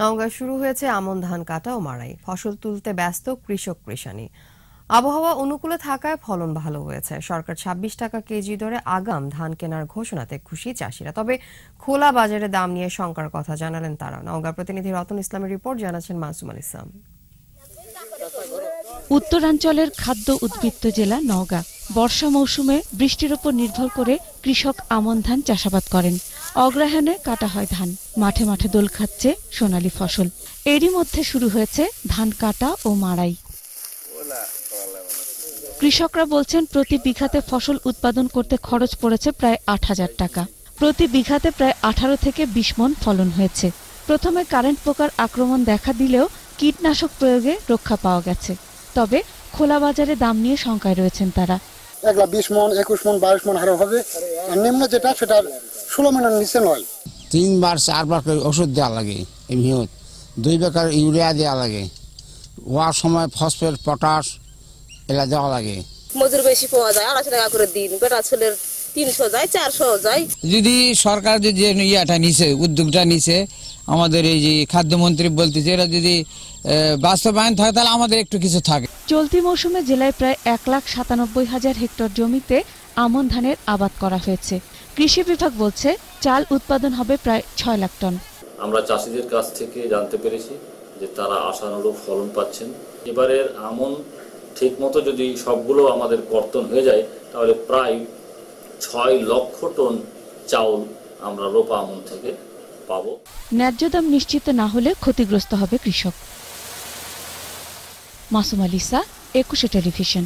নওগাঁ শুরু হয়েছে আমন ধান কাটা ও মারাই ফসল তুলতে ব্যস্ত কৃষক কৃষানি আবহাওয়া অনুকূলে থাকায় ফলন ভালো হয়েছে সরকার ২৬ টাকা কেজি দরে আগাম ধান কেনার ঘোষণাতে খুশি চাষিরা তবে খোলা বাজারে দাম নিয়ে শঙ্কার কথা জানালেন তারা নওগাঁ প্রতিনিধি রতন ইসলামের রিপোর্ট জানাচ্ছেন মাসুম আল ইসলাম উত্তরাঞ্চলের খাদ্য উদ্বৃত্ত জেলা নওগাঁ বর্ষা মৌসুমে বৃষ্টির উপর নির্ভর করে কৃষক আমন ধান চাষাবাদ করেন অগ্রহায়ণে কাটা হয় ধান মাঠে মাঠে দোল খাচ্ছে সোনালী ফসল এরই মধ্যে শুরু হয়েছে ধান কাটা ও মাড়াই কৃষকরা বলছেন প্রতি বিঘাতে ফসল উৎপাদন করতে খরচ পড়েছে প্রায় আট হাজার টাকা প্রতি বিঘাতে প্রায় আঠারো থেকে বিশ মন ফলন হয়েছে প্রথমে কারেন্ট পোকার আক্রমণ দেখা দিলেও কীটনাশক প্রয়োগে রক্ষা পাওয়া গেছে তবে খোলা বাজারে দাম নিয়ে শঙ্কায় রয়েছেন তারা একলা বিশ মন একুশ মন বাইশ মন হারে হবে আর নিম্ন যেটা সেটা ষোলো মনের নিচে নয় তিনবার চারবার করে ওষুধ দেওয়া লাগে এমনিও দুই বেকার ইউরিয়া দেওয়া লাগে ওয়ার সময় ফসফেট পটাশ এলা দেওয়া লাগে মজুর বেশি পাওয়া যায় আড়াইশো টাকা করে দিন বেটা ছেলের তিনশো যায় চারশো যায় যদি সরকার যদি ইয়েটা নিছে উদ্যোগটা নিছে আমাদের এই যে খাদ্যমন্ত্রী বলতেছে এরা যদি বাস্তবায়ন থাকে তাহলে আমাদের একটু কিছু থাকে চলতি মৌসুমে জেলায় প্রায় এক লাখ সাতানব্বই হাজার হেক্টর জমিতে আমন ধানের আবাদ করা হয়েছে কৃষি বিভাগ বলছে চাল উৎপাদন হবে প্রায় ছয় লাখ টন আমরা চাষিদের কাছ থেকে জানতে পেরেছি যে তারা আশানুরূপ ফলন পাচ্ছেন এবারের আমন ঠিকমতো যদি সবগুলো আমাদের কর্তন হয়ে যায় তাহলে প্রায় ছয় লক্ষ টন চাউল আমরা রোপা আমন থেকে পাব ন্যায্য দাম নিশ্চিত না হলে ক্ষতিগ্রস্ত হবে কৃষক মাসুম আলিসা একুশে টেলিভিশন